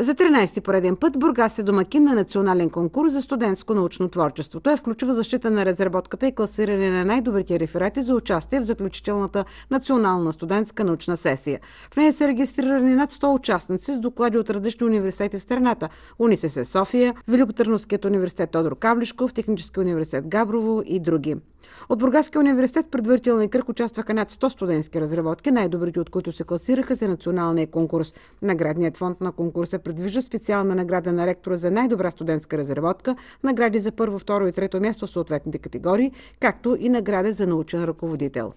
За 13-ти пореден път Бургас е домакин на национален конкурс за студентско научно творчество. Той е включва защита на разработката и класиране на най-добрите реферати за участие в заключителната национална студентска научна сесия. В нея са регистрирани над 100 участници с доклади от различни университети в страната. Унисесе София, Великотърновският университет Тодор Каблишков, Технически университет Габрово и други. От Бургаския университет в предварителния кръг участваха над 100 студентски разработки, най-добрите от които се класираха за националния конкурс. Наградният фонд на конкурса предвижда специална награда на ректора за най-добра студентска разработка, награди за първо, второ и трето място в съответните категории, както и награда за научен ръководител.